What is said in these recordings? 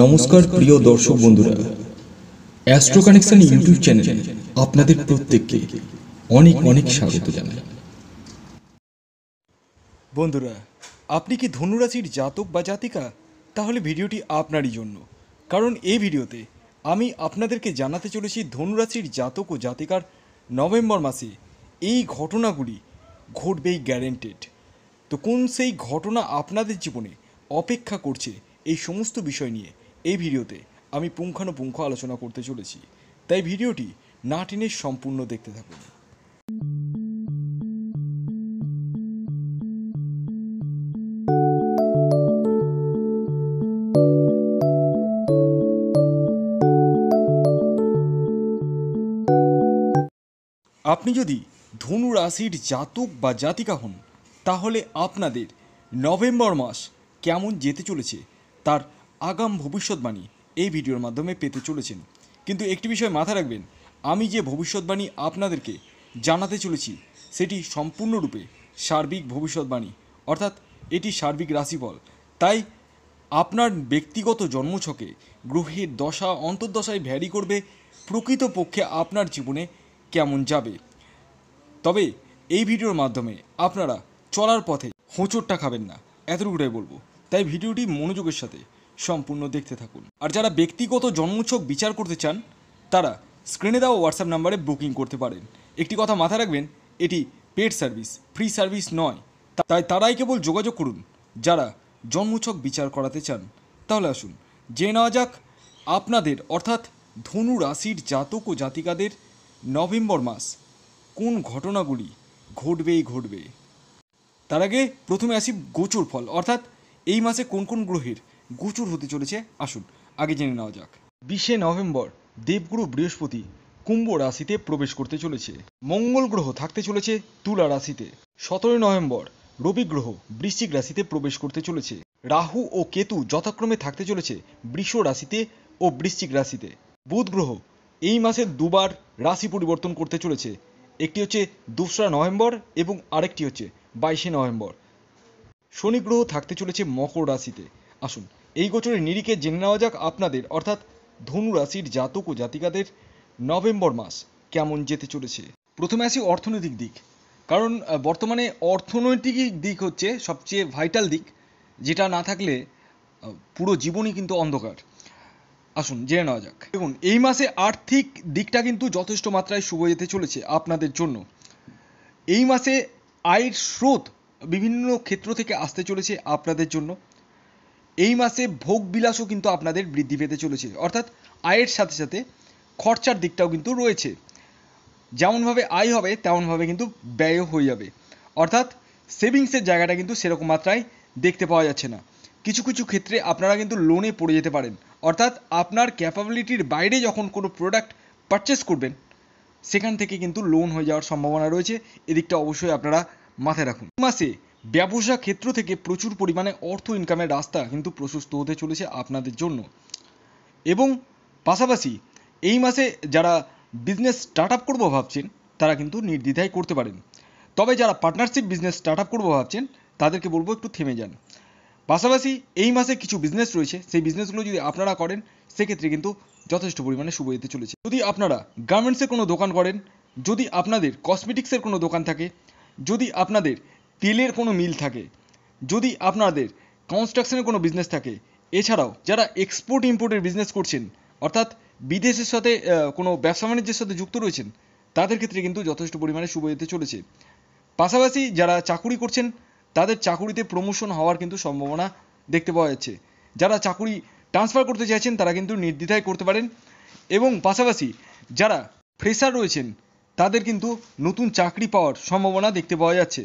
নমস্কার প্রিয় দর্শক বন্ধুরা অ্যাস্ট্রো কানেকশন ইউটিউব চ্যানেলে আপনাদের প্রত্যেককে অনেক অনেক স্বাগত জানাই বন্ধুরা আপনি কি ধনুরাশির জাতক বা জাতিকা তাহলে ভিডিওটি আপনারই জন্য কারণ এই ভিডিওতে আমি আপনাদেরকে জানাতে চলেছি ধনুরাশির জাতক ও জাতিকার নভেম্বর মাসে এই ঘটনাগুলি ঘটবেই গ্যারেন্টেড তো কোন সেই ঘটনা আপনাদের জীবনে অপেক্ষা করছে এই সমস্ত বিষয় নিয়ে এই ভিডিওতে আমি পুঙ্খানুপুঙ্খ আলোচনা করতে চলেছি তাই ভিডিওটি না টেনে সম্পূর্ণ দেখতে থাকুন আপনি যদি ধনু রাশির জাতক বা জাতিকা হন তাহলে আপনাদের নভেম্বর মাস কেমন যেতে চলেছে তার আগাম ভবিষ্যৎবাণী এই ভিডিওর মাধ্যমে পেতে চলেছেন কিন্তু একটি বিষয় মাথা রাখবেন আমি যে ভবিষ্যৎবাণী আপনাদেরকে জানাতে চলেছি সেটি সম্পূর্ণরূপে সার্বিক ভবিষ্যৎবাণী অর্থাৎ এটি সার্বিক রাশিফল তাই আপনার ব্যক্তিগত জন্মছকে গ্রহের দশা অন্তর্দশায় ভ্যারি করবে প্রকৃতপক্ষে আপনার জীবনে কেমন যাবে তবে এই ভিডিওর মাধ্যমে আপনারা চলার পথে হোঁচটটা খাবেন না এতটুকুটাই বলবো তাই ভিডিওটি মনোযোগের সাথে সম্পূর্ণ দেখতে থাকুন আর যারা ব্যক্তিগত জন্মোৎসব বিচার করতে চান তারা স্ক্রিনে দেওয়া হোয়াটসঅ্যাপ নাম্বারে বুকিং করতে পারেন একটি কথা মাথায় রাখবেন এটি পেড সার্ভিস ফ্রি সার্ভিস নয় তাই তারাই কেবল যোগাযোগ করুন যারা জন্মোৎসব বিচার করাতে চান তাহলে আসুন জেনে নেওয়া যাক আপনাদের অর্থাৎ ধনু রাশির জাতক ও জাতিকাদের নভেম্বর মাস কোন ঘটনাগুলি ঘটবেই ঘটবে তার আগে প্রথমে আসি গোচর ফল অর্থাৎ এই মাসে কোন কোন গ্রহের গোচর হতে চলেছে আসুন আগে জেনে নেওয়া যাক বিশে নভেম্বর দেবগুরু বৃহস্পতি কুম্ভ রাশিতে প্রবেশ করতে চলেছে মঙ্গল গ্রহ থাকতে চলেছে তুলা রাশিতে সতেরোই নভেম্বর রবি গ্রহ বৃশ্চিক রাশিতে প্রবেশ করতে চলেছে রাহু ও কেতু যথাক্রমে থাকতে চলেছে বৃষ রাশিতে ও বৃশ্চিক রাশিতে বুধ গ্রহ এই মাসে দুবার রাশি পরিবর্তন করতে চলেছে একটি হচ্ছে দোসরা নভেম্বর এবং আরেকটি হচ্ছে বাইশে নভেম্বর শনি গ্রহ থাকতে চলেছে মকর রাশিতে আসুন এই গোচরের নিরিখে জেনে নেওয়া যাক আপনাদের অর্থাৎ ধনুরাশির জাতক ও জাতিকাদের নভেম্বর মাস কেমন যেতে চলেছে প্রথমে আসি অর্থনৈতিক দিক কারণ বর্তমানে অর্থনৈতিক দিক হচ্ছে সবচেয়ে ভাইটাল দিক যেটা না থাকলে পুরো জীবনই কিন্তু অন্ধকার আসুন জেনে নেওয়া যাক দেখুন এই মাসে আর্থিক দিকটা কিন্তু যথেষ্ট মাত্রায় শুভ যেতে চলেছে আপনাদের জন্য এই মাসে আয়ের স্রোত বিভিন্ন ক্ষেত্র থেকে আসতে চলেছে আপনাদের জন্য এই মাসে ভোগ বিলাসও কিন্তু আপনাদের বৃদ্ধি পেতে চলেছে অর্থাৎ আয়ের সাথে সাথে খরচার দিকটাও কিন্তু রয়েছে যেমনভাবে আয় হবে তেমনভাবে কিন্তু ব্যয়ও হয়ে যাবে অর্থাৎ সেভিংসের জায়গাটা কিন্তু সেরকম মাত্রায় দেখতে পাওয়া যাচ্ছে না কিছু কিছু ক্ষেত্রে আপনারা কিন্তু লোনে পড়ে যেতে পারেন অর্থাৎ আপনার ক্যাপাবিলিটির বাইরে যখন কোনো প্রোডাক্ট পারচেস করবেন সেখান থেকে কিন্তু লোন হয়ে যাওয়ার সম্ভাবনা রয়েছে এদিকটা অবশ্যই আপনারা মাথায় রাখুন মাসে ব্যবসা ক্ষেত্র থেকে প্রচুর পরিমাণে অর্থ ইনকামের রাস্তা কিন্তু প্রশস্ত হতে চলেছে আপনাদের জন্য এবং পাশাপাশি এই মাসে যারা বিজনেস স্টার্ট আপ করবো ভাবছেন তারা কিন্তু নির্দ্বিধায় করতে পারেন তবে যারা পার্টনারশিপ বিজনেস স্টার্ট আপ করবো ভাবছেন তাদেরকে বলবো একটু থেমে যান পাশাপাশি এই মাসে কিছু বিজনেস রয়েছে সেই বিজনেসগুলো যদি আপনারা করেন সেক্ষেত্রে কিন্তু যথেষ্ট পরিমাণে শুভ যেতে চলেছে যদি আপনারা গার্মেন্টসের কোনো দোকান করেন যদি আপনাদের কসমেটিক্সের কোনো দোকান থাকে যদি আপনাদের তেলের কোনো মিল থাকে যদি আপনাদের কনস্ট্রাকশনের কোনো বিজনেস থাকে এছাড়াও যারা এক্সপোর্ট ইম্পোর্টের বিজনেস করছেন অর্থাৎ বিদেশের সাথে কোনো ব্যবসা বাণিজ্যের সাথে যুক্ত রয়েছেন তাদের ক্ষেত্রে কিন্তু যথেষ্ট পরিমাণে শুভ যেতে চলেছে পাশাপাশি যারা চাকুরি করছেন তাদের চাকুরিতে প্রমোশন হওয়ার কিন্তু সম্ভাবনা দেখতে পাওয়া যাচ্ছে যারা চাকুরি ট্রান্সফার করতে চাইছেন তারা কিন্তু নির্দ্বিধায় করতে পারেন এবং পাশাপাশি যারা ফ্রেশার রয়েছেন তাদের কিন্তু নতুন চাকরি পাওয়ার সম্ভাবনা দেখতে পাওয়া যাচ্ছে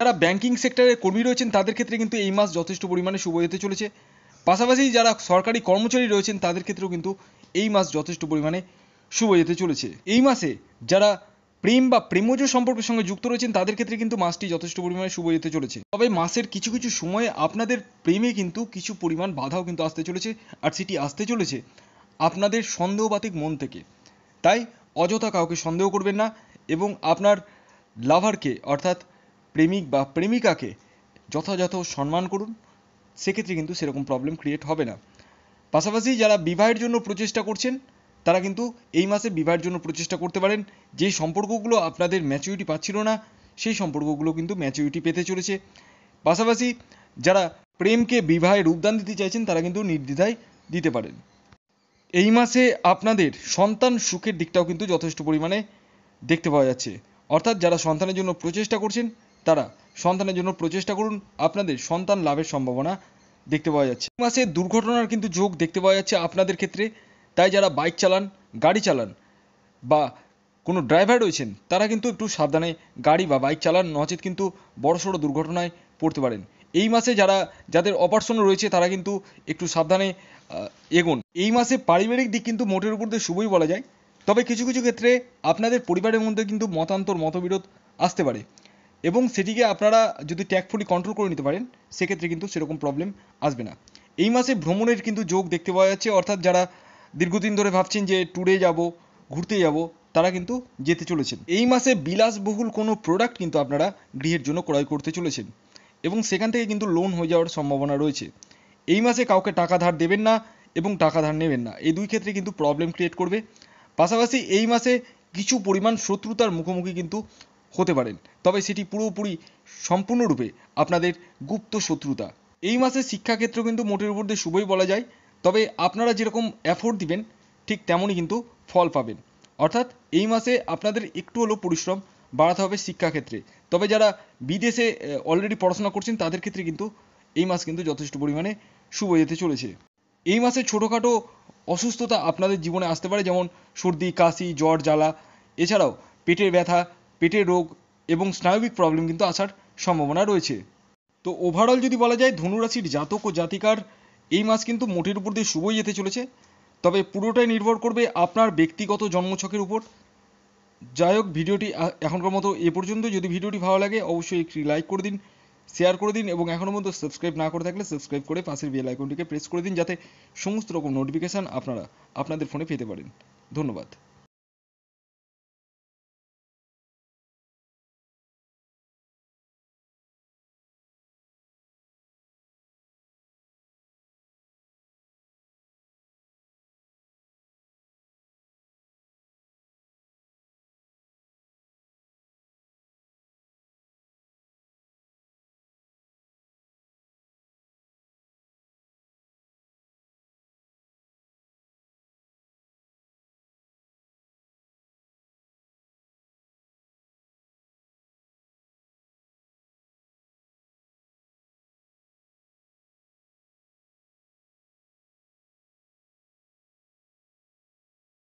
যারা ব্যাংকিং সেক্টরের কর্মী রয়েছেন তাদের ক্ষেত্রে কিন্তু এই মাস যথেষ্ট পরিমাণে শুভ যেতে চলেছে পাশাপাশি যারা সরকারি কর্মচারী রয়েছেন তাদের ক্ষেত্রেও কিন্তু এই মাস যথেষ্ট পরিমাণে শুভ যেতে চলেছে এই মাসে যারা প্রেম বা প্রেমজ সম্পর্কের সঙ্গে যুক্ত রয়েছেন তাদের ক্ষেত্রে কিন্তু মাসটি যথেষ্ট পরিমাণে শুভ যেতে চলেছে তবে মাসের কিছু কিছু সময়ে আপনাদের প্রেমে কিন্তু কিছু পরিমাণ বাধাও কিন্তু আসতে চলেছে আর সেটি আসতে চলেছে আপনাদের সন্দেহবাতিক মন থেকে তাই অযথা কাউকে সন্দেহ করবেন না এবং আপনার লাভারকে অর্থাৎ প্রেমিক বা প্রেমিকাকে যথাযথ সম্মান করুন সেক্ষেত্রে কিন্তু সেরকম প্রবলেম ক্রিয়েট হবে না পাশাপাশি যারা বিবাহের জন্য প্রচেষ্টা করছেন তারা কিন্তু এই মাসে বিবাহের জন্য প্রচেষ্টা করতে পারেন যে সম্পর্কগুলো আপনাদের ম্যাচুরিটি পাচ্ছিল না সেই সম্পর্কগুলো কিন্তু ম্যাচুরিটি পেতে চলেছে পাশাপাশি যারা প্রেমকে বিবাহে রূপদান দিতে চাইছেন তারা কিন্তু নির্দ্বিধায় দিতে পারেন এই মাসে আপনাদের সন্তান সুখের দিকটাও কিন্তু যথেষ্ট পরিমাণে দেখতে পাওয়া যাচ্ছে অর্থাৎ যারা সন্তানের জন্য প্রচেষ্টা করছেন তারা সন্তানের জন্য প্রচেষ্টা করুন আপনাদের সন্তান লাভের সম্ভাবনা দেখতে পাওয়া যাচ্ছে মাসে দুর্ঘটনার কিন্তু যোগ দেখতে পাওয়া যাচ্ছে আপনাদের ক্ষেত্রে তাই যারা বাইক চালান গাড়ি চালান বা কোনো ড্রাইভার রয়েছেন তারা কিন্তু একটু সাবধানে গাড়ি বা বাইক চালান নচেত কিন্তু বড়সড় দুর্ঘটনায় পড়তে পারেন এই মাসে যারা যাদের অপারেশন রয়েছে তারা কিন্তু একটু সাবধানে এগোন এই মাসে পারিবারিক দিক কিন্তু মোটের উপর দিয়ে শুভই বলা যায় তবে কিছু কিছু ক্ষেত্রে আপনাদের পরিবারের মধ্যে কিন্তু মতান্তর মতবিরোধ আসতে পারে এবং সেটিকে আপনারা যদি ট্যাগফুলি কন্ট্রোল করে নিতে পারেন সেক্ষেত্রে কিন্তু সেরকম প্রবলেম আসবে না এই মাসে ভ্রমণের কিন্তু যোগ দেখতে পাওয়া যাচ্ছে অর্থাৎ যারা দীর্ঘদিন ধরে ভাবছেন যে ট্যুরে যাব ঘুরতে যাব তারা কিন্তু যেতে চলেছেন এই মাসে বিলাসবহুল কোনো প্রোডাক্ট কিন্তু আপনারা গৃহের জন্য ক্রয় করতে চলেছেন এবং সেখান থেকে কিন্তু লোন হয়ে যাওয়ার সম্ভাবনা রয়েছে এই মাসে কাউকে টাকা ধার দেবেন না এবং টাকা ধার নেবেন না এই দুই ক্ষেত্রে কিন্তু প্রবলেম ক্রিয়েট করবে পাশাপাশি এই মাসে কিছু পরিমাণ শত্রুতার মুখোমুখি কিন্তু হতে পারেন তবে সেটি পুরোপুরি সম্পূর্ণরূপে আপনাদের গুপ্ত শত্রুতা এই মাসে শিক্ষাক্ষেত্র কিন্তু মোটের উপর দিয়ে শুভই বলা যায় তবে আপনারা যেরকম অ্যাফোর্ড দিবেন ঠিক তেমনই কিন্তু ফল পাবেন অর্থাৎ এই মাসে আপনাদের একটু হলেও পরিশ্রম বাড়াতে হবে শিক্ষাক্ষেত্রে তবে যারা বিদেশে অলরেডি পড়াশোনা করছেন তাদের ক্ষেত্রে কিন্তু এই মাস কিন্তু যথেষ্ট পরিমাণে শুভ যেতে চলেছে এই মাসে ছোটোখাটো অসুস্থতা আপনাদের জীবনে আসতে পারে যেমন সর্দি কাশি জ্বর জ্বালা এছাড়াও পেটের ব্যথা পেটের রোগ এবং স্নায়বিক প্রবলেম কিন্তু আসার সম্ভাবনা রয়েছে তো ওভারঅল যদি বলা যায় ধনুরাশির জাতক ও জাতিকার এই মাস কিন্তু মোটের উপর দিয়ে শুভই যেতে চলেছে তবে পুরোটাই নির্ভর করবে আপনার ব্যক্তিগত জন্মছকের উপর যাই হোক ভিডিওটি এখনকার মতো এ পর্যন্ত যদি ভিডিওটি ভালো লাগে অবশ্যই একটি লাইক করে দিন শেয়ার করে দিন এবং এখনও পর্যন্ত সাবস্ক্রাইব না করে থাকলে সাবস্ক্রাইব করে পাশের বেল আইকনটিকে প্রেস করে দিন যাতে সমস্ত রকম নোটিফিকেশান আপনারা আপনাদের ফোনে পেতে পারেন ধন্যবাদ